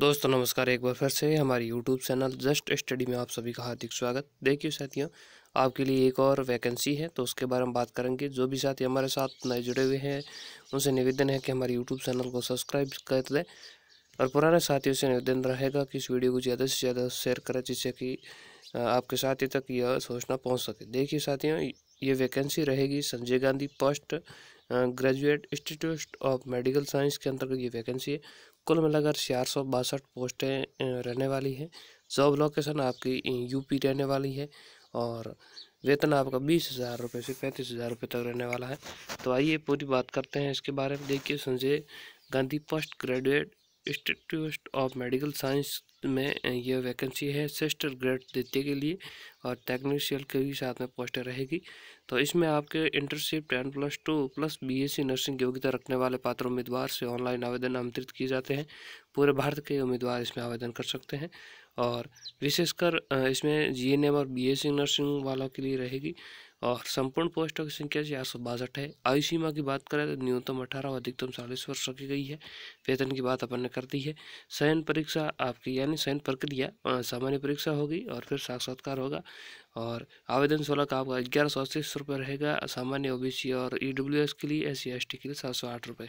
दोस्तों नमस्कार एक बार फिर से हमारी YouTube चैनल जस्ट स्टडी में आप सभी का हार्दिक स्वागत देखिए साथियों आपके लिए एक और वैकेंसी है तो उसके बारे में बात करेंगे जो भी साथी हमारे साथ नए जुड़े हुए हैं उनसे निवेदन है कि हमारे YouTube चैनल को सब्सक्राइब कर दें और पुराने साथियों से निवेदन रहेगा कि इस वीडियो को ज़्यादा से ज़्यादा शेयर करें जिससे कि आपके साथी तक यह सोचना पहुँच सके देखिए साथियों ये वैकेंसी रहेगी Sanjay Gandhi post graduate institute of medical science के अंतर्गत ये वैकेंसी है कुल मिलाकर चार सौ बासठ पोस्टें रहने वाली हैं जॉब लोकेशन आपकी यूपी रहने वाली है और वेतन आपका बीस हज़ार रुपये से पैंतीस हज़ार रुपये तक रहने वाला है तो आइए पूरी बात करते हैं इसके बारे में देखिए Sanjay Gandhi post graduate institute of medical science में यह वैकेंसी है सिस्टर ग्रेड देते के लिए और टेक्निशियल के भी साथ में पोस्टर रहेगी तो इसमें आपके internship ten plus two plus BSc nursing योग्यता रखने वाले पात्र उम्मीदवार से ऑनलाइन आवेदन आमंत्रित किए जाते हैं पूरे भारत के उम्मीदवार इसमें आवेदन कर सकते हैं और विशेषकर इसमें जी और बी नर्सिंग वालों के लिए रहेगी और संपूर्ण पोस्टों की संख्या चार सौ बासठ है आयु सीमा की बात करें तो न्यूनतम अठारह और अधिकतम चालीस वर्ष रखी गई है वेतन की बात अपन ने कर दी है शयन परीक्षा आपकी यानी शयन प्रक्रिया सामान्य परीक्षा होगी और फिर साक्षात्कार होगा और आवेदन शुल्क आपका ग्यारह सौ अस्सी रुपये रहेगा सामान्य ओबीसी और डब्ल्यू एस के लिए एस सी के लिए सात सौ आठ रुपये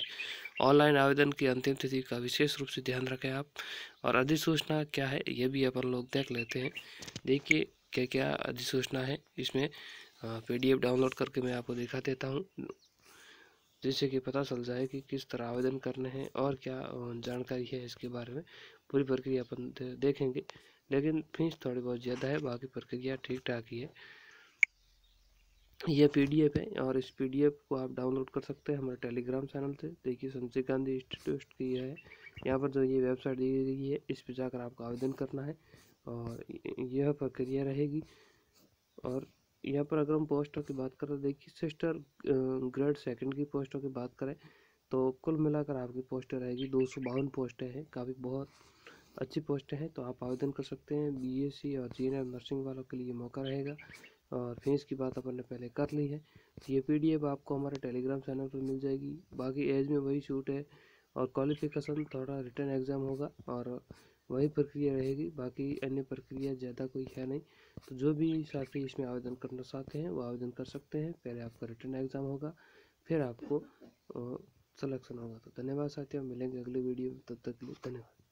ऑनलाइन आवेदन की अंतिम तिथि का विशेष रूप से ध्यान रखें आप और अधिसूचना क्या है ये भी अपन लोग देख लेते हैं देखिए क्या क्या अधिसूचना है इसमें हाँ, पीडीएफ डाउनलोड करके मैं आपको दिखा देता हूँ जिससे कि पता चल जाए कि किस तरह आवेदन करने हैं और क्या जानकारी है इसके बारे में पूरी प्रक्रिया अपन देखेंगे लेकिन फीस थोड़ी बहुत ज़्यादा है बाकी प्रक्रिया ठीक ठाक ही है यह पीडीएफ है और इस पीडीएफ को आप डाउनलोड कर सकते हैं हमारे टेलीग्राम चैनल से देखिए संजय गांधी इंस्टीट्यूट की है यहाँ पर जो ये वेबसाइट दी गई है इस पर जाकर आपको आवेदन करना है और यह प्रक्रिया रहेगी और यहाँ पर अगर हम पोस्टों की बात करें देखिए सिस्टर ग्रेड सेकंड की पोस्टों की बात करें तो कुल मिलाकर आपकी पोस्टें रहेगी दो सौ बावन पोस्टें हैं काफ़ी बहुत अच्छी पोस्टें हैं तो आप आवेदन कर सकते हैं बीएससी और जी नर्सिंग वालों के लिए मौका रहेगा और फीस की बात अपन ने पहले कर ली है तो ये पी आपको हमारे टेलीग्राम चैनल पर मिल जाएगी बाकी एज में वही छूट है और क्वालिफिकेशन थोड़ा रिटर्न एग्ज़ाम होगा और वही प्रक्रिया रहेगी बाकी अन्य प्रक्रिया ज़्यादा कोई है नहीं तो जो भी साथी इसमें आवेदन करना चाहते हैं वो आवेदन कर सकते हैं पहले आपका रिटर्न एग्ज़ाम होगा फिर आपको सलेक्शन होगा तो धन्यवाद साथियों मिलेंगे अगले वीडियो में तब तक के लिए धन्यवाद